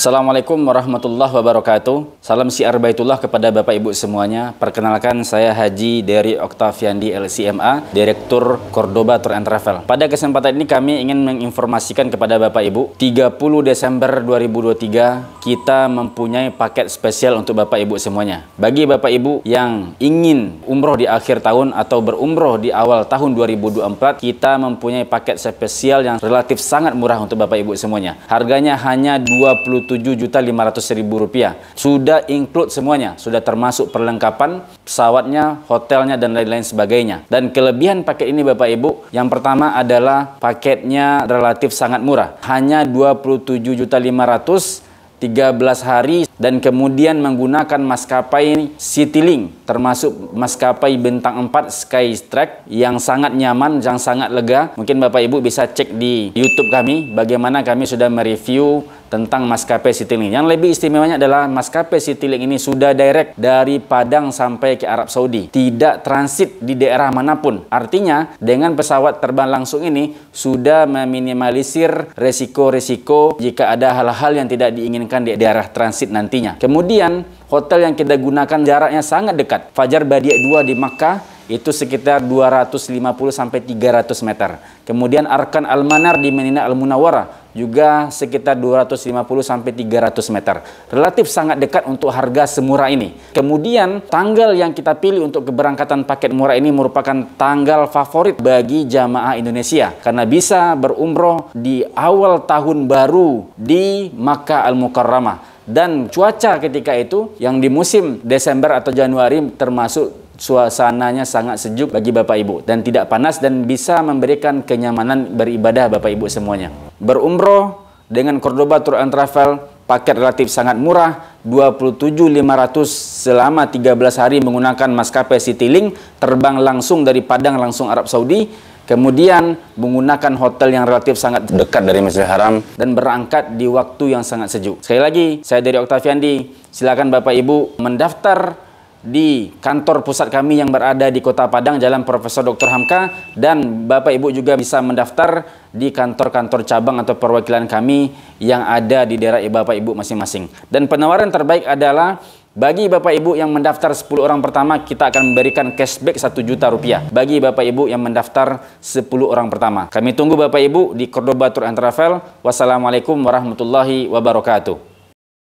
Assalamualaikum warahmatullahi wabarakatuh. Salam siar baitullah kepada Bapak Ibu semuanya. Perkenalkan saya Haji dari Oktaviandi LCMA, Direktur Cordoba Tour and Travel. Pada kesempatan ini kami ingin menginformasikan kepada Bapak Ibu, 30 Desember 2023 kita mempunyai paket spesial untuk Bapak Ibu semuanya. Bagi Bapak Ibu yang ingin umroh di akhir tahun atau berumroh di awal tahun 2024, kita mempunyai paket spesial yang relatif sangat murah untuk Bapak Ibu semuanya. Harganya hanya 20 27.500.000 rupiah. Sudah include semuanya, sudah termasuk perlengkapan pesawatnya, hotelnya dan lain-lain sebagainya. Dan kelebihan paket ini Bapak Ibu, yang pertama adalah paketnya relatif sangat murah. Hanya 27.500.000, 13 hari dan kemudian menggunakan maskapai Citylink termasuk maskapai bintang 4 Skystrike yang sangat nyaman, yang sangat lega. Mungkin Bapak Ibu bisa cek di YouTube kami bagaimana kami sudah mereview tentang maskapai Citilink Yang lebih istimewanya adalah maskapai Citilink ini sudah direct dari Padang sampai ke Arab Saudi, tidak transit di daerah manapun. Artinya, dengan pesawat terbang langsung ini sudah meminimalisir resiko-resiko jika ada hal-hal yang tidak diinginkan di daerah transit nantinya. Kemudian, hotel yang kita gunakan jaraknya sangat dekat. Fajar Badia 2 di Makkah itu sekitar 250 sampai 300 meter. Kemudian Arkan Al-Manar di Medina al munawarah juga sekitar 250 sampai 300 meter. Relatif sangat dekat untuk harga semurah ini. Kemudian tanggal yang kita pilih untuk keberangkatan paket murah ini merupakan tanggal favorit bagi jamaah Indonesia karena bisa berumroh di awal tahun baru di Makkah Al-Mukarramah dan cuaca ketika itu yang di musim Desember atau Januari termasuk suasananya sangat sejuk bagi Bapak Ibu dan tidak panas dan bisa memberikan kenyamanan beribadah Bapak Ibu semuanya. Berumroh dengan Cordoba Tour and Travel paket relatif sangat murah 27.500 selama 13 hari menggunakan maskapai Citylink terbang langsung dari Padang langsung Arab Saudi kemudian menggunakan hotel yang relatif sangat dekat dari Masjidil Haram dan berangkat di waktu yang sangat sejuk. Sekali lagi, saya dari Oktaviandi, silakan Bapak Ibu mendaftar di kantor pusat kami yang berada di Kota Padang Jalan Profesor Dr. Hamka dan Bapak Ibu juga bisa mendaftar di kantor-kantor cabang atau perwakilan kami yang ada di daerah Bapak Ibu masing-masing. Dan penawaran terbaik adalah bagi Bapak Ibu yang mendaftar 10 orang pertama kita akan memberikan cashback 1 juta rupiah bagi Bapak Ibu yang mendaftar 10 orang pertama. Kami tunggu Bapak Ibu di Cordoba Tour and Travel. Wassalamualaikum warahmatullahi wabarakatuh.